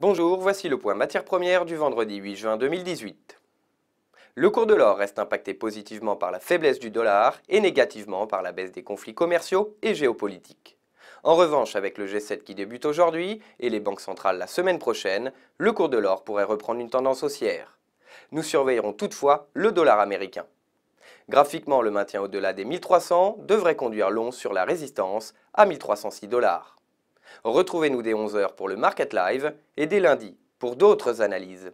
Bonjour, voici le point matière première du vendredi 8 juin 2018. Le cours de l'or reste impacté positivement par la faiblesse du dollar et négativement par la baisse des conflits commerciaux et géopolitiques. En revanche, avec le G7 qui débute aujourd'hui et les banques centrales la semaine prochaine, le cours de l'or pourrait reprendre une tendance haussière. Nous surveillerons toutefois le dollar américain. Graphiquement, le maintien au-delà des 1300 devrait conduire long sur la résistance à 1306 dollars. Retrouvez-nous dès 11h pour le Market Live et dès lundi pour d'autres analyses.